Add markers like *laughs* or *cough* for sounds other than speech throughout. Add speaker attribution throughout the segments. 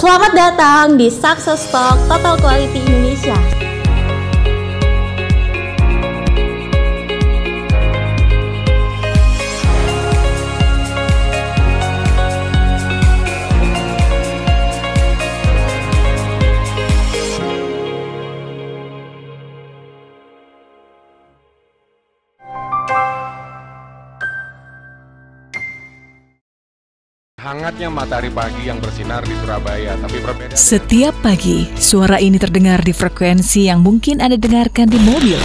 Speaker 1: Selamat datang di Success Talk Total Quality Indonesia hangatnya matahari pagi yang bersinar di Surabaya,
Speaker 2: tapi berbeda. Setiap
Speaker 1: pagi, suara ini terdengar di frekuensi yang mungkin Anda dengarkan di mobil.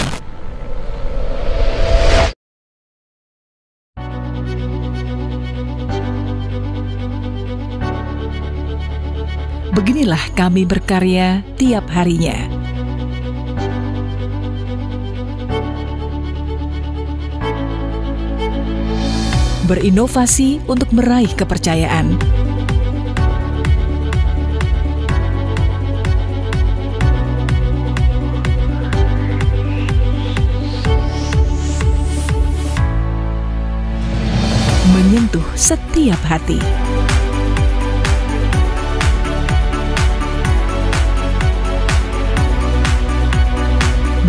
Speaker 2: Beginilah kami berkarya tiap harinya
Speaker 1: berinovasi untuk meraih kepercayaan.
Speaker 2: menyentuh setiap hati.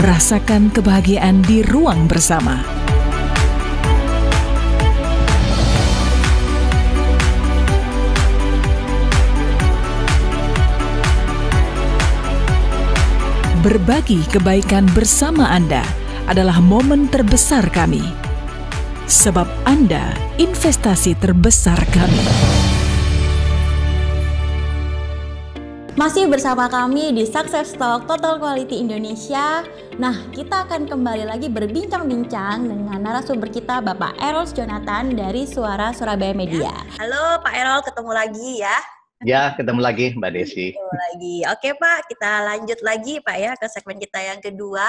Speaker 2: Merasakan kebahagiaan di ruang bersama.
Speaker 1: berbagi kebaikan
Speaker 2: bersama Anda adalah momen terbesar kami. Sebab Anda investasi terbesar kami.
Speaker 1: Masih bersama kami di Success Talk Total Quality Indonesia. Nah, kita akan kembali lagi berbincang-bincang dengan narasumber kita Bapak Erol Jonathan dari Suara Surabaya Media. Halo Pak Erol, ketemu lagi ya.
Speaker 2: Ya, ketemu lagi Mbak Desi.
Speaker 1: Ketemu lagi. Oke Pak, kita lanjut lagi Pak ya ke segmen kita yang kedua.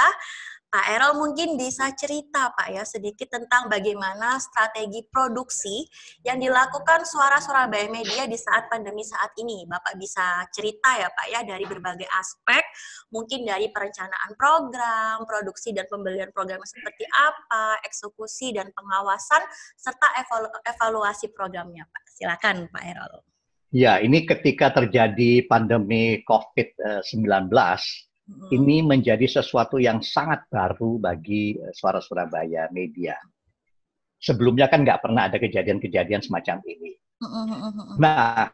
Speaker 1: Pak Errol mungkin bisa cerita Pak ya sedikit tentang bagaimana strategi produksi yang dilakukan suara-suara BM Media di saat pandemi saat ini. Bapak bisa cerita ya Pak ya dari berbagai aspek, mungkin dari perencanaan program, produksi dan pembelian program seperti apa, eksekusi dan pengawasan, serta evalu evaluasi programnya Pak. Silakan Pak Errol.
Speaker 2: Ya, ini ketika terjadi pandemi COVID-19, ini menjadi sesuatu yang sangat baru bagi eh, Suara Surabaya Media. Sebelumnya kan nggak pernah ada kejadian-kejadian semacam ini. Nah,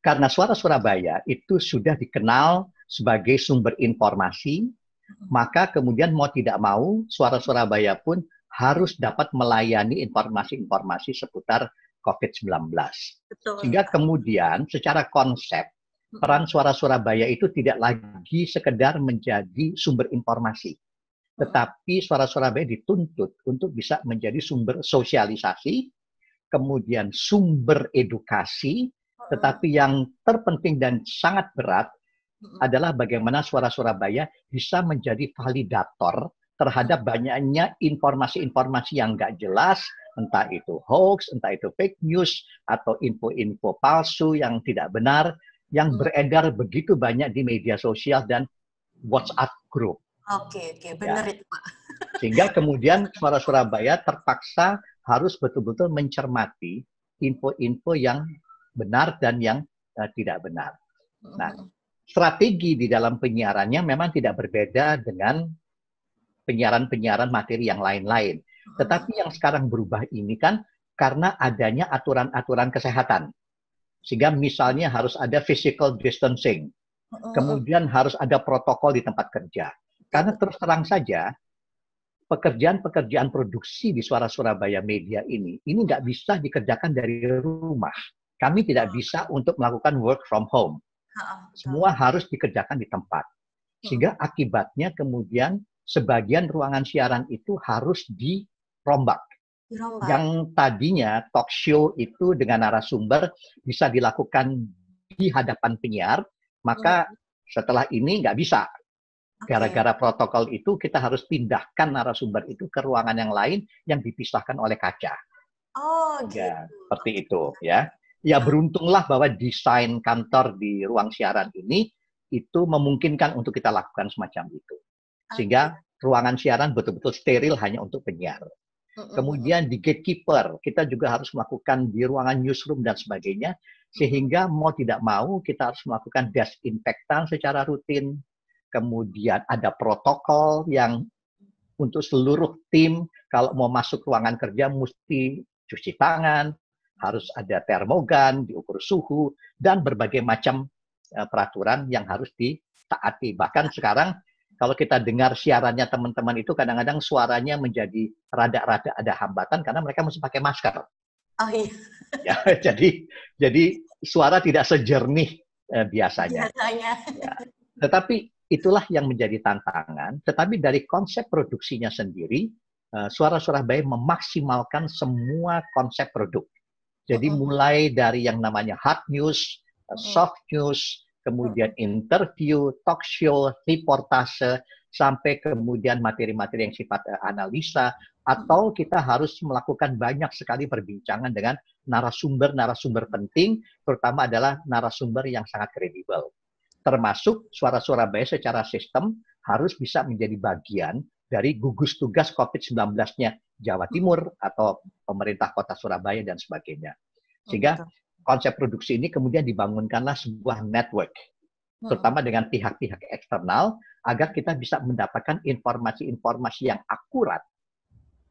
Speaker 2: karena Suara Surabaya itu sudah dikenal sebagai sumber informasi, maka kemudian mau tidak mau Suara Surabaya pun harus dapat melayani informasi-informasi seputar COVID-19. Sehingga kemudian secara konsep peran suara Surabaya itu tidak lagi sekedar menjadi sumber informasi, tetapi suara Surabaya dituntut untuk bisa menjadi sumber sosialisasi, kemudian sumber edukasi, tetapi yang terpenting dan sangat berat adalah bagaimana suara Surabaya bisa menjadi validator terhadap banyaknya informasi-informasi yang nggak jelas, entah itu hoax, entah itu fake news, atau info-info palsu yang tidak benar, yang hmm. beredar begitu banyak di media sosial dan WhatsApp group.
Speaker 1: Oke, oke, ya. benar ya. itu Pak.
Speaker 2: *laughs* Sehingga kemudian suara Surabaya terpaksa harus betul-betul mencermati info-info yang benar dan yang uh, tidak benar. Nah, hmm. strategi di dalam penyiarannya memang tidak berbeda dengan penyiaran-penyiaran materi yang lain-lain. Tetapi yang sekarang berubah ini kan karena adanya aturan-aturan kesehatan. Sehingga misalnya harus ada physical distancing. Kemudian harus ada protokol di tempat kerja. Karena terus terang saja, pekerjaan-pekerjaan produksi di Suara Surabaya Media ini, ini nggak bisa dikerjakan dari rumah. Kami tidak mm. bisa untuk melakukan work from home. Semua harus dikerjakan di tempat. Mm. Sehingga akibatnya kemudian sebagian ruangan siaran itu harus di dirombak. dirombak. Yang tadinya talk show itu dengan narasumber bisa dilakukan di hadapan penyiar, maka hmm. setelah ini nggak bisa. Gara-gara okay. protokol itu kita harus pindahkan narasumber itu ke ruangan yang lain yang dipisahkan oleh kaca. Oh, ya, gitu. Ya, seperti itu ya. Ya hmm. beruntunglah bahwa desain kantor di ruang siaran ini itu memungkinkan untuk kita lakukan semacam itu. Sehingga ruangan siaran betul-betul steril hanya untuk penyiar. Kemudian di gatekeeper, kita juga harus melakukan di ruangan newsroom dan sebagainya. Sehingga mau tidak mau kita harus melakukan desinfektan secara rutin. Kemudian ada protokol yang untuk seluruh tim kalau mau masuk ruangan kerja mesti cuci tangan, harus ada termogan, diukur suhu, dan berbagai macam eh, peraturan yang harus ditaati. Bahkan nah. sekarang kalau kita dengar siarannya teman-teman itu kadang-kadang suaranya menjadi rada-rada ada hambatan karena mereka mesti pakai masker. Oh iya. Ya, *laughs* jadi jadi suara tidak sejernih eh, biasanya.
Speaker 1: Biasanya. Ya.
Speaker 2: Tetapi itulah yang menjadi tantangan. Tetapi dari konsep produksinya sendiri, eh, suara suara bayi memaksimalkan semua konsep produk. Jadi mulai dari yang namanya hard news, eh, soft news, kemudian interview, talk show, reportase, sampai kemudian materi-materi yang sifat eh, analisa, atau kita harus melakukan banyak sekali perbincangan dengan narasumber-narasumber penting, terutama adalah narasumber yang sangat kredibel. Termasuk suara-suara bayi secara sistem harus bisa menjadi bagian dari gugus tugas COVID-19-nya Jawa Timur atau pemerintah kota Surabaya dan sebagainya. Sehingga oh, konsep produksi ini kemudian dibangunkanlah sebuah network hmm. terutama dengan pihak-pihak eksternal agar kita bisa mendapatkan informasi-informasi yang akurat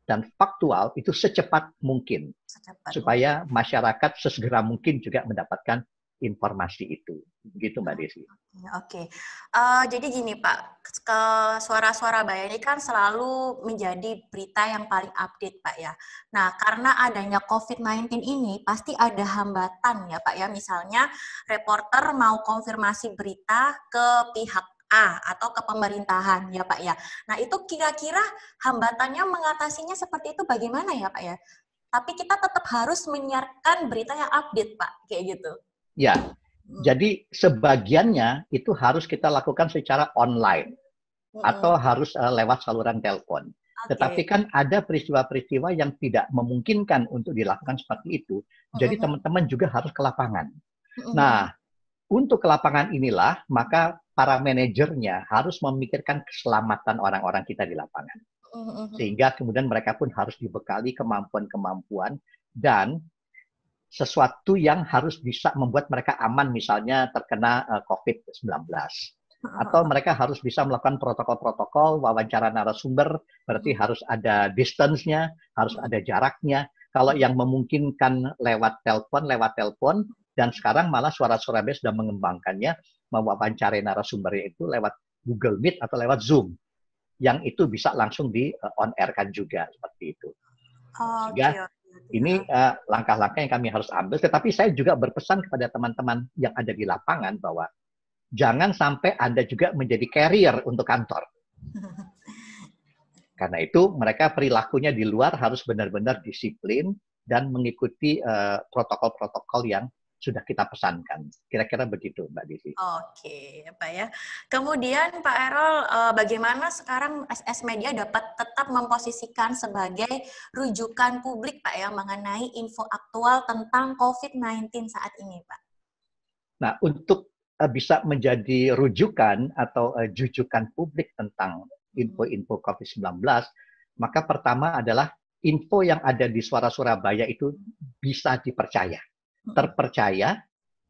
Speaker 2: dan faktual itu secepat mungkin secepat supaya masyarakat sesegera mungkin juga mendapatkan informasi itu. Gitu Mbak Desi.
Speaker 1: Oke. Uh, jadi gini Pak, ke suara-suara Mbak ini kan selalu menjadi berita yang paling update Pak ya. Nah, karena adanya COVID-19 ini pasti ada hambatan ya Pak ya. Misalnya reporter mau konfirmasi berita ke pihak A atau ke pemerintahan ya Pak ya. Nah itu kira-kira hambatannya mengatasinya seperti itu bagaimana ya Pak ya? Tapi kita tetap harus menyiarkan berita yang update Pak kayak gitu.
Speaker 2: Ya, hmm. jadi sebagiannya itu harus kita lakukan secara online hmm. atau harus uh, lewat saluran telepon. Okay. Tetapi kan ada peristiwa-peristiwa yang tidak memungkinkan untuk dilakukan seperti itu. Jadi hmm. teman-teman juga harus ke lapangan. Nah, untuk ke lapangan inilah maka para manajernya harus memikirkan keselamatan orang-orang kita di lapangan. Sehingga kemudian mereka pun harus dibekali kemampuan-kemampuan dan sesuatu yang harus bisa membuat mereka aman misalnya terkena eh, COVID-19 atau mereka harus bisa melakukan protokol-protokol wawancara narasumber berarti harus ada distance-nya, harus ada jaraknya. Kalau yang memungkinkan lewat telepon, lewat telepon dan sekarang malah suara Surabaya sudah mengembangkannya mewawancarai narasumber itu lewat Google Meet atau lewat Zoom. Yang itu bisa langsung di eh, on air kan juga seperti itu.
Speaker 1: Sehingga
Speaker 2: ini eh, langkah-langkah uh, yang kami harus ambil. Tetapi saya juga berpesan kepada teman-teman yang ada di lapangan bahwa jangan sampai Anda juga menjadi carrier untuk kantor. *laughs* Karena itu mereka perilakunya di luar harus benar-benar disiplin dan mengikuti eh, protokol-protokol uh, protokol -protokol yang sudah kita pesankan. Kira-kira begitu, Mbak Desi.
Speaker 1: Oke, ya, Pak ya. Kemudian Pak Errol, eh, bagaimana sekarang SS Media dapat tetap memposisikan sebagai rujukan publik, Pak ya, mengenai info aktual tentang COVID-19 saat ini, Pak?
Speaker 2: Nah, untuk eh, bisa menjadi rujukan atau eh, jujukan publik tentang hmm. info-info COVID-19, maka pertama adalah info yang ada di Suara Surabaya itu bisa dipercaya. Hmm. terpercaya,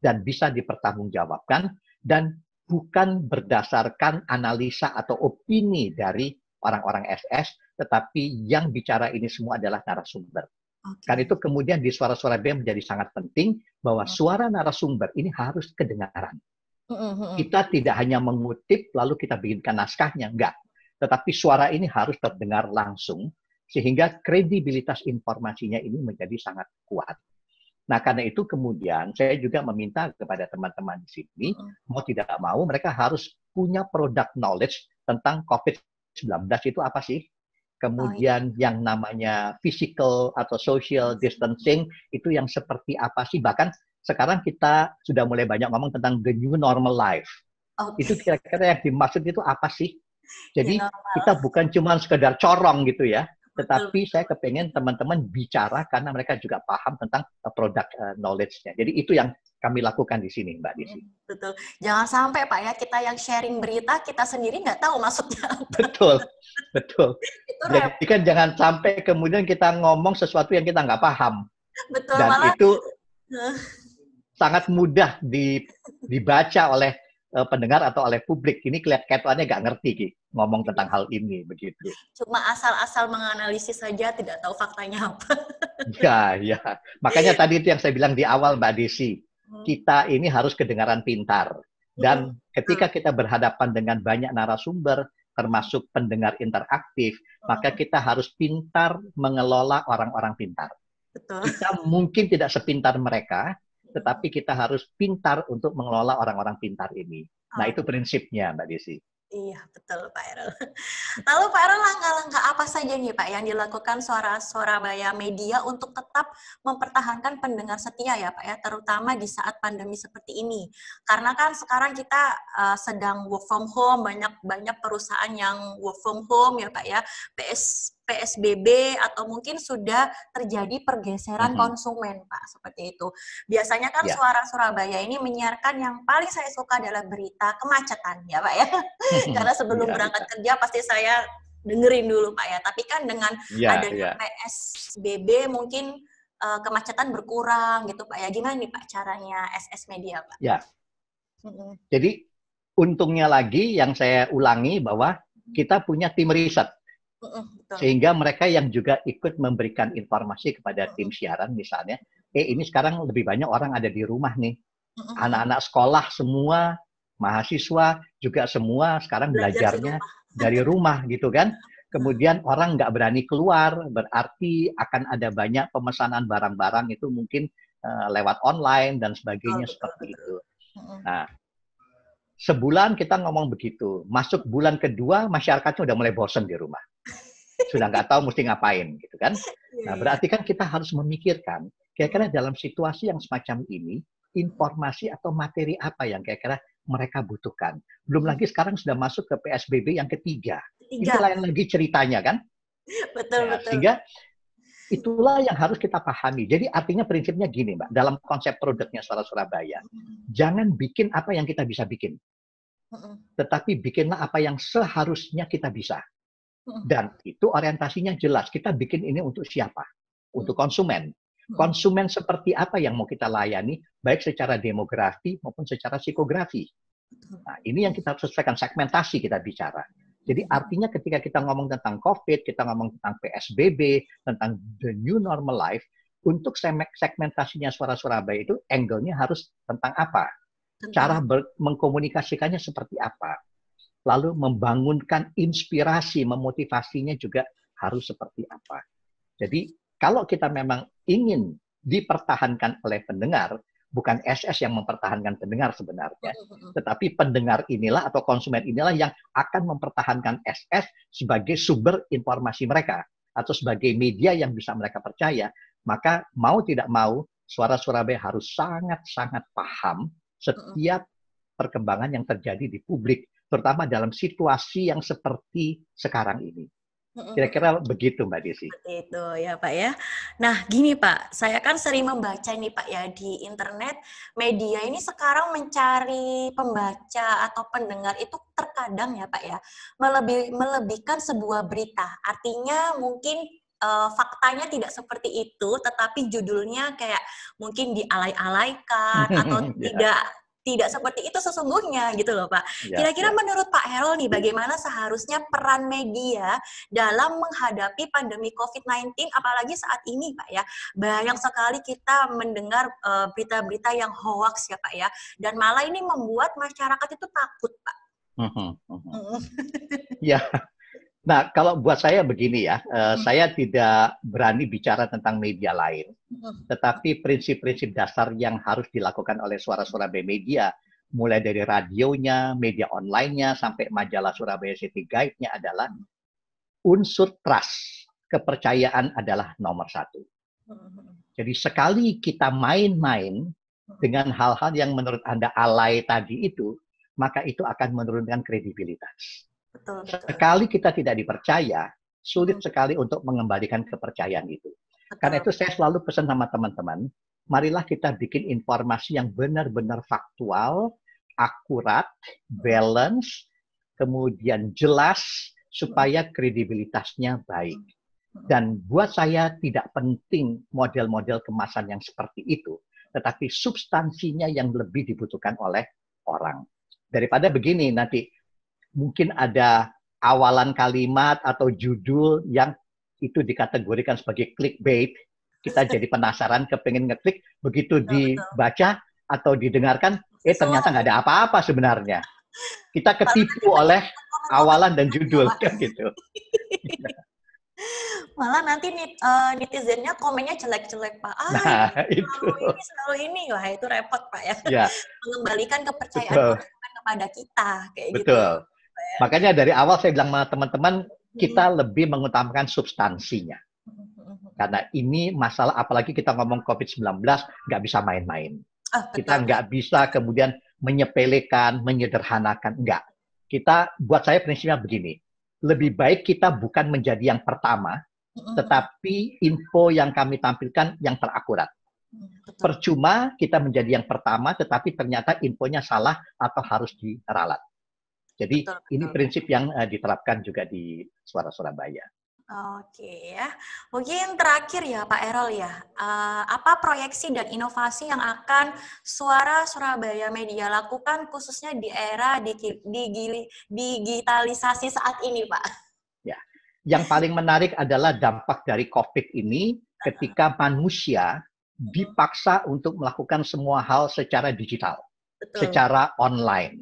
Speaker 2: dan bisa dipertanggungjawabkan, dan bukan berdasarkan analisa atau opini dari orang-orang SS, tetapi yang bicara ini semua adalah narasumber. Kan itu kemudian di suara-suara BEM menjadi sangat penting bahwa hmm. suara narasumber ini harus kedengaran. Hmm, kita tidak hanya mengutip lalu kita bikinkan naskahnya, enggak. Tetapi suara ini harus terdengar langsung sehingga kredibilitas informasinya ini menjadi sangat kuat. Nah, karena itu kemudian saya juga meminta kepada teman-teman di sini, mau tidak mau mereka harus punya product knowledge tentang COVID-19 itu apa sih? Kemudian oh, iya. yang namanya physical atau social distancing itu yang seperti apa sih? Bahkan sekarang kita sudah mulai banyak ngomong tentang the new normal life. Okay. Itu kira-kira yang dimaksud itu apa sih? *laughs* Ya, Jadi kita bukan cuma sekedar corong gitu ya, tetapi saya kepengen teman-teman bicara karena mereka juga paham tentang eh, produk eh, knowledge-nya. Jadi itu yang kami lakukan di sini, Mbak Desi. Hmm, betul.
Speaker 1: Jangan sampai Pak ya kita yang sharing berita kita sendiri nggak tahu maksudnya. Apa. Betul,
Speaker 2: betul. *laughs* Jadi kan jangan sampai kemudian kita ngomong sesuatu yang kita nggak paham. Betul. Dan malah... itu *laughs* sangat mudah dibaca oleh uh, pendengar atau oleh publik. Ini kelihatannya nggak ngerti Ki, ngomong tentang hal ini begitu.
Speaker 1: Cuma asal-asal menganalisis saja tidak tahu faktanya apa.
Speaker 2: *laughs* ya, ya. Makanya tadi itu yang saya bilang di awal Mbak Desi, hmm. kita ini harus kedengaran pintar. Dan hmm. ketika hmm. kita berhadapan dengan banyak narasumber, termasuk pendengar interaktif, maka kita harus pintar mengelola orang-orang pintar. Betul. Kita mungkin tidak sepintar mereka, tetapi kita harus pintar untuk mengelola orang-orang pintar ini. Nah, ah. itu prinsipnya, Mbak Desi.
Speaker 1: Iya, betul Pak Erol. Lalu Pak Erol, langkah-langkah apa saja nih Pak yang dilakukan suara Surabaya Media untuk tetap mempertahankan pendengar setia ya Pak ya, terutama di saat pandemi seperti ini. Karena kan sekarang kita uh, sedang work from home, banyak-banyak perusahaan yang work from home ya Pak ya, PS PSBB atau mungkin sudah terjadi pergeseran mm-hmm. konsumen Pak seperti itu. Biasanya kan yeah. suara Surabaya ini menyiarkan yang paling saya suka adalah berita kemacetan ya Pak ya. Mm-hmm. *laughs* Karena sebelum yeah. berangkat kerja pasti saya dengerin dulu Pak ya. Tapi kan dengan yeah, adanya yeah. PSBB mungkin uh, kemacetan berkurang gitu Pak ya. Gimana nih Pak caranya SS Media Pak? Ya. Yeah. Mm-hmm.
Speaker 2: Jadi untungnya lagi yang saya ulangi bahwa kita punya tim riset sehingga mereka yang juga ikut memberikan informasi kepada tim siaran misalnya, eh ini sekarang lebih banyak orang ada di rumah nih. Anak-anak sekolah semua, mahasiswa juga semua sekarang belajarnya dari rumah gitu kan. Kemudian orang nggak berani keluar, berarti akan ada banyak pemesanan barang-barang itu mungkin eh, lewat online dan sebagainya oh, seperti itu. Nah, sebulan kita ngomong begitu, masuk bulan kedua masyarakatnya udah mulai bosen di rumah sudah nggak tahu mesti ngapain gitu kan. Iya, nah iya. berarti kan kita harus memikirkan kira-kira dalam situasi yang semacam ini informasi atau materi apa yang kira-kira mereka butuhkan. Belum lagi sekarang sudah masuk ke PSBB yang ketiga. ketiga. Itu lain lagi ceritanya kan. Betul, ya, betul. Sehingga itulah yang harus kita pahami. Jadi artinya prinsipnya gini, Mbak. Dalam konsep produknya Suara Surabaya, jangan bikin apa yang kita bisa bikin. Tetapi bikinlah apa yang seharusnya kita bisa. Dan itu orientasinya jelas. Kita bikin ini untuk siapa? Untuk konsumen. Konsumen seperti apa yang mau kita layani, baik secara demografi maupun secara psikografi. Nah, ini yang kita harus sesuaikan, segmentasi kita bicara. Jadi artinya ketika kita ngomong tentang COVID, kita ngomong tentang PSBB, tentang the new normal life, untuk segmentasinya suara-suara baik itu angle-nya harus tentang apa? Cara mengkomunikasikannya seperti apa? lalu membangunkan inspirasi, memotivasinya juga harus seperti apa. Jadi kalau kita memang ingin dipertahankan oleh pendengar, bukan SS yang mempertahankan pendengar sebenarnya, tetapi pendengar inilah atau konsumen inilah yang akan mempertahankan SS sebagai sumber informasi mereka atau sebagai media yang bisa mereka percaya, maka mau tidak mau suara Surabaya harus sangat-sangat paham setiap perkembangan yang terjadi di publik terutama dalam situasi yang seperti sekarang ini.
Speaker 1: Kira-kira
Speaker 2: begitu Mbak Desi.
Speaker 1: begitu itu ya Pak ya. Nah gini Pak, saya kan sering membaca nih Pak ya di internet, media ini sekarang mencari pembaca atau pendengar itu terkadang ya Pak ya, melebih, melebihkan sebuah berita. Artinya mungkin uh, faktanya tidak seperti itu, tetapi judulnya kayak mungkin dialai-alaikan *laughs*
Speaker 2: atau ya. tidak
Speaker 1: tidak seperti itu sesungguhnya gitu loh Pak. Ya, Kira-kira ya, ya. menurut Pak Herol nih bagaimana seharusnya peran media dalam menghadapi pandemi COVID-19 apalagi saat ini Pak ya. Banyak sekali kita mendengar eh, berita-berita uh, yang hoax ya Pak ya dan malah ini membuat masyarakat itu takut
Speaker 2: Pak. Mhm, mhm. *laughs* ya. Nah, kalau buat saya begini ya, uh, saya tidak berani bicara tentang media lain tetapi prinsip-prinsip dasar yang harus dilakukan oleh suara-suara media mulai dari radionya, media online-nya, sampai majalah Surabaya City Guide-nya adalah unsur trust. Kepercayaan adalah nomor satu. Jadi sekali kita main-main dengan hal-hal yang menurut Anda alay tadi itu, maka itu akan menurunkan kredibilitas. Betul, betul. Sekali kita tidak dipercaya, sulit sekali untuk mengembalikan kepercayaan itu. Karena itu saya selalu pesan sama teman-teman, marilah kita bikin informasi yang benar-benar faktual, akurat, balance, kemudian jelas, supaya kredibilitasnya baik. Dan buat saya tidak penting model-model kemasan yang seperti itu, tetapi substansinya yang lebih dibutuhkan oleh orang. Daripada begini nanti mungkin ada awalan kalimat atau judul yang itu dikategorikan sebagai clickbait, kita *laughs* jadi penasaran, kepengen ngeklik, begitu betul, dibaca betul. atau didengarkan, eh ternyata nggak ada apa-apa sebenarnya. Kita ketipu oleh awalan dan judul, *laughs* kan gitu.
Speaker 1: Malah nanti uh, netizennya komennya jelek-jelek, Pak. Ah,
Speaker 2: nah, itu. Selalu ini,
Speaker 1: selalu ini. Wah, itu repot, Pak, ya. ya. Mengembalikan kepercayaan Betul. kepada kita. Kayak gitu. Betul. Gitu.
Speaker 2: Makanya dari awal saya bilang sama teman-teman, kita lebih mengutamakan substansinya. Karena ini masalah, apalagi kita ngomong COVID-19, nggak bisa main-main. Ah, kita nggak bisa kemudian menyepelekan, menyederhanakan, nggak. Kita, buat saya prinsipnya begini, lebih baik kita bukan menjadi yang pertama,
Speaker 1: tetapi
Speaker 2: info yang kami tampilkan yang terakurat. Percuma kita menjadi yang pertama, tetapi ternyata infonya salah atau harus diralat. Jadi betul, betul. ini prinsip yang uh, diterapkan juga di Suara Surabaya.
Speaker 1: Oke ya, mungkin terakhir ya Pak Erol ya, uh, apa proyeksi dan inovasi yang akan Suara Surabaya Media lakukan khususnya di era digi digitalisasi saat ini Pak?
Speaker 2: Ya, yang paling menarik adalah dampak dari COVID ini ketika manusia dipaksa untuk melakukan semua hal secara digital, Betul. secara online.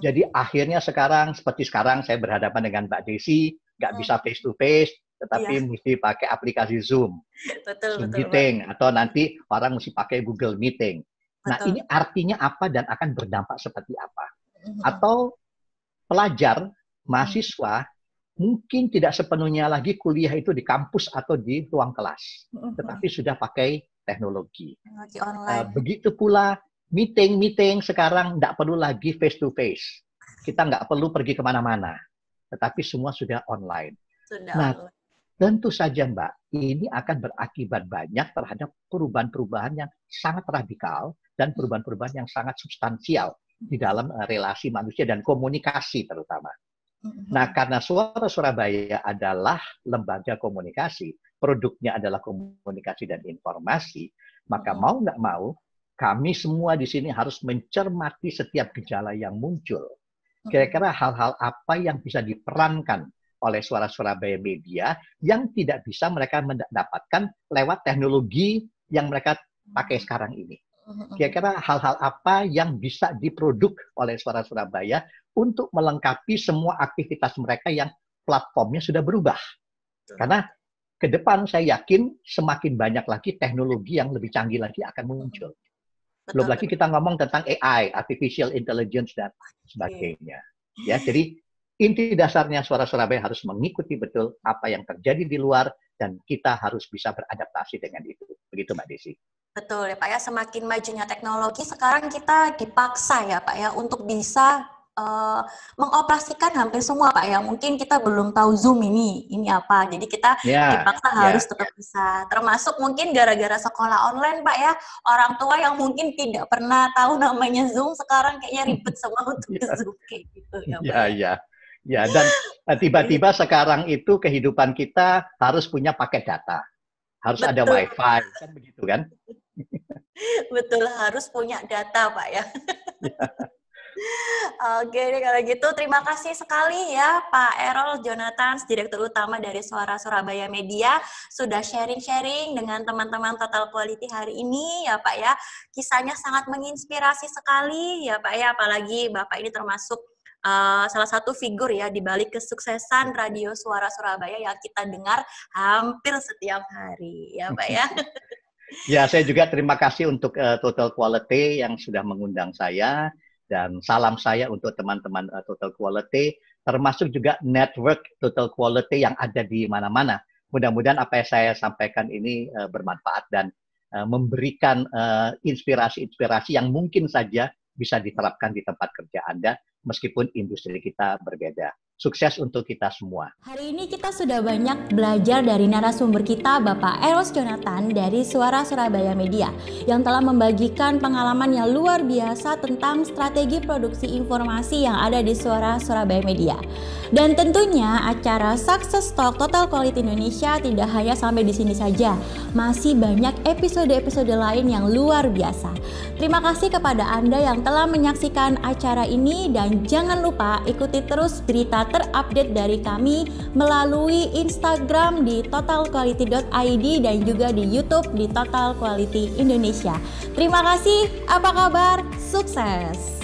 Speaker 2: Jadi akhirnya sekarang seperti sekarang saya berhadapan dengan Mbak Desi, nggak bisa face to face, tetapi iya. mesti pakai aplikasi Zoom, betul, Zoom betul, meeting, betul. atau nanti orang mesti pakai Google Meeting. Nah, betul. Nah ini artinya apa dan akan berdampak seperti apa? Atau pelajar, mahasiswa mungkin tidak sepenuhnya lagi kuliah itu di kampus atau di ruang kelas, tetapi sudah pakai teknologi. Eh, begitu pula meeting meeting sekarang tidak perlu lagi face to face. Kita nggak perlu pergi kemana-mana, tetapi semua sudah online. Sudah. Nah, tentu saja Mbak, ini akan berakibat banyak terhadap perubahan-perubahan yang sangat radikal dan perubahan-perubahan yang sangat substansial di dalam eh, relasi manusia dan komunikasi terutama. Nah, karena Suara Surabaya adalah lembaga komunikasi, produknya adalah komunikasi dan informasi, maka mau nggak mau kami semua di sini harus mencermati setiap gejala yang muncul. Kira-kira hal-hal apa yang bisa diperankan oleh suara-suara bayar media yang tidak bisa mereka mendapatkan lewat teknologi yang mereka pakai sekarang ini. Kira-kira hal-hal apa yang bisa diproduk oleh suara Surabaya untuk melengkapi semua aktivitas mereka yang platformnya sudah berubah. Karena ke depan saya yakin semakin banyak lagi teknologi yang lebih canggih lagi akan muncul. Belum lagi kita ngomong tentang AI, artificial intelligence dan sebagainya. Ya, jadi inti dasarnya suara Surabaya harus mengikuti betul apa yang terjadi di luar dan kita harus bisa beradaptasi dengan itu. Begitu Mbak Desi.
Speaker 1: Betul ya Pak ya, semakin majunya teknologi sekarang kita dipaksa ya Pak ya untuk bisa Eh, mengoperasikan hampir semua Pak ya. Mungkin kita belum tahu Zoom ini, ini apa. Jadi kita yeah. dipaksa yeah. harus tetap ya. bisa. Termasuk mungkin gara-gara sekolah online Pak ya, orang tua yang mungkin tidak pernah tahu namanya Zoom sekarang kayaknya ribet *laughs* semua untuk yeah. Zoom kayak gitu
Speaker 2: ya, ya Pak. Ya, ya. dan eh, tiba-tiba iya. sekarang itu kehidupan kita harus punya paket data.
Speaker 1: Harus Betul. ada wifi, kan begitu kan? *laughs* Betul, harus punya data Pak ya. *laughs* Oke, deh, kalau gitu terima kasih sekali ya Pak Errol Jonathan, Direktur Utama dari Suara Surabaya Media, sudah sharing-sharing dengan teman-teman Total Quality hari ini ya Pak ya. Kisahnya sangat menginspirasi sekali ya Pak ya, apalagi Bapak ini termasuk uh, salah satu figur ya di balik kesuksesan Radio Suara Surabaya yang kita dengar hampir setiap hari ya Pak ya.
Speaker 2: *laughs* ya, saya juga terima kasih untuk uh, Total Quality yang sudah mengundang saya dan salam saya untuk teman-teman uh, Total Quality, termasuk juga network Total Quality yang ada di mana-mana. Mudah-mudahan apa yang saya sampaikan ini uh, bermanfaat dan uh, memberikan inspirasi-inspirasi uh, yang mungkin saja bisa diterapkan di tempat kerja Anda, meskipun industri kita berbeda sukses untuk kita semua.
Speaker 1: Hari ini kita sudah banyak belajar dari narasumber kita Bapak Eros Jonathan dari Suara Surabaya Media yang telah membagikan pengalaman yang luar biasa tentang strategi produksi informasi yang ada di Suara Surabaya Media. Dan tentunya acara Success Talk Total Quality Indonesia tidak hanya sampai di sini saja. Masih banyak episode-episode lain yang luar biasa. Terima kasih kepada Anda yang telah menyaksikan acara ini dan jangan lupa ikuti terus berita terupdate dari kami melalui Instagram di totalquality.id dan juga di YouTube di Total Quality Indonesia. Terima kasih, apa kabar? Sukses!